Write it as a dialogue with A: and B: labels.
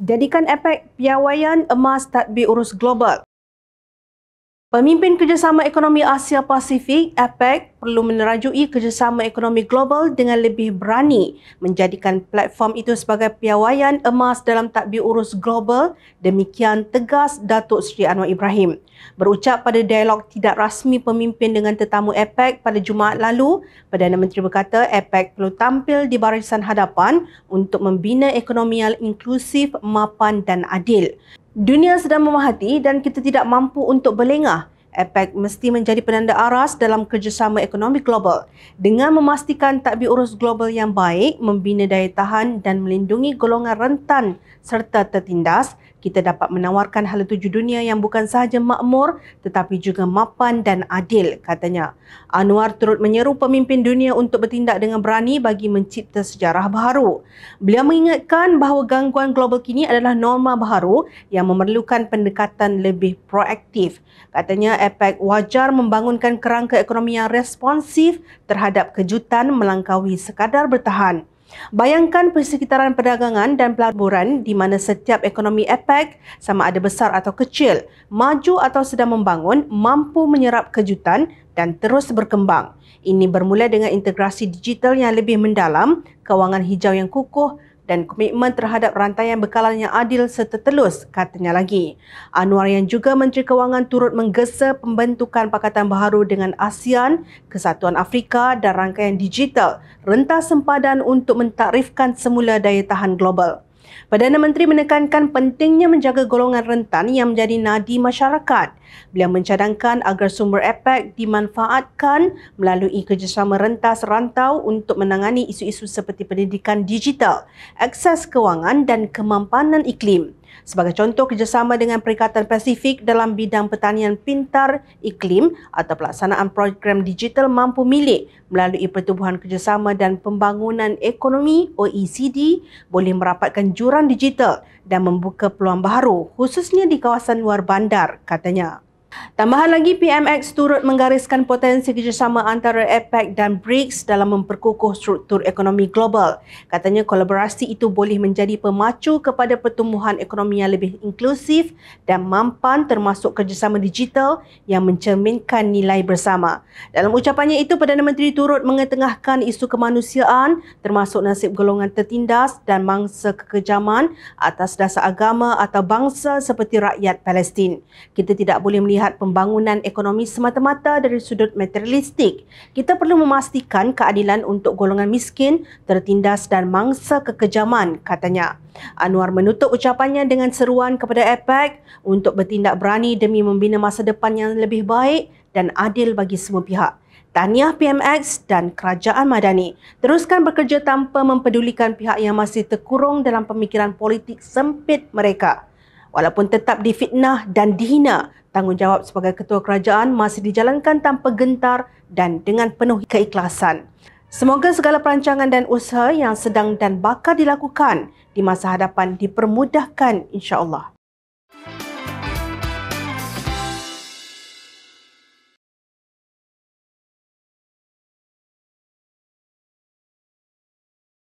A: Jadikan efek piawaian emas tadbir urus global. Pemimpin Kerjasama Ekonomi Asia Pasifik, APEC, perlu menerajui kerjasama ekonomi global dengan lebih berani menjadikan platform itu sebagai piawaian emas dalam tadbir urus global, demikian tegas Datuk Seri Anwar Ibrahim. Berucap pada dialog tidak rasmi pemimpin dengan tetamu APEC pada Jumaat lalu, Perdana Menteri berkata APEC perlu tampil di barisan hadapan untuk membina ekonomi yang inklusif, mapan dan adil. Dunia sedang memahati dan kita tidak mampu untuk berlengah APEC mesti menjadi penanda aras dalam kerjasama ekonomi global dengan memastikan tadbir urus global yang baik, membina daya tahan dan melindungi golongan rentan serta tertindas kita dapat menawarkan hala tuju dunia yang bukan sahaja makmur tetapi juga mapan dan adil, katanya. Anwar turut menyeru pemimpin dunia untuk bertindak dengan berani bagi mencipta sejarah baharu. Beliau mengingatkan bahawa gangguan global kini adalah norma baharu yang memerlukan pendekatan lebih proaktif. Katanya APEC wajar membangunkan kerangka ekonomi yang responsif terhadap kejutan melangkaui sekadar bertahan. Bayangkan persekitaran perdagangan dan pelaburan di mana setiap ekonomi APEC sama ada besar atau kecil, maju atau sedang membangun mampu menyerap kejutan dan terus berkembang. Ini bermula dengan integrasi digital yang lebih mendalam, kewangan hijau yang kukuh, dan komitmen terhadap rantaian bekalan yang adil serta telus, katanya lagi. Anwar yang juga Menteri Kewangan turut menggesa pembentukan pakatan baharu dengan ASEAN, Kesatuan Afrika dan rangkaian digital rentas sempadan untuk mentakrifkan semula daya tahan global. Perdana Menteri menekankan pentingnya menjaga golongan rentan yang menjadi nadi masyarakat. Beliau mencadangkan agar sumber efek dimanfaatkan melalui kerjasama rentas rantau untuk menangani isu-isu seperti pendidikan digital, akses kewangan dan kemampanan iklim. Sebagai contoh kerjasama dengan Perikatan Pasifik dalam bidang pertanian pintar iklim atau pelaksanaan program digital mampu milik melalui Pertubuhan Kerjasama dan Pembangunan Ekonomi OECD boleh merapatkan jurang digital dan membuka peluang baru khususnya di kawasan luar bandar, katanya. Tambahan lagi, PMX turut menggariskan potensi kerjasama antara APEC dan BRICS dalam memperkukuh struktur ekonomi global. Katanya kolaborasi itu boleh menjadi pemacu kepada pertumbuhan ekonomi yang lebih inklusif dan mampan termasuk kerjasama digital yang mencerminkan nilai bersama. Dalam ucapannya itu, Perdana Menteri turut mengetengahkan isu kemanusiaan termasuk nasib golongan tertindas dan mangsa kekejaman atas dasar agama atau bangsa seperti rakyat Palestin. Kita tidak boleh melihat melihat pembangunan ekonomi semata-mata dari sudut materialistik. Kita perlu memastikan keadilan untuk golongan miskin, tertindas dan mangsa kekejaman, katanya. Anwar menutup ucapannya dengan seruan kepada APEC untuk bertindak berani demi membina masa depan yang lebih baik dan adil bagi semua pihak. Tahniah PMX dan Kerajaan Madani teruskan bekerja tanpa mempedulikan pihak yang masih terkurung dalam pemikiran politik sempit mereka. Walaupun tetap difitnah dan dihina, tanggungjawab sebagai ketua kerajaan masih dijalankan tanpa gentar dan dengan penuh keikhlasan. Semoga segala perancangan dan usaha yang sedang dan bakal dilakukan di masa hadapan dipermudahkan insya-Allah.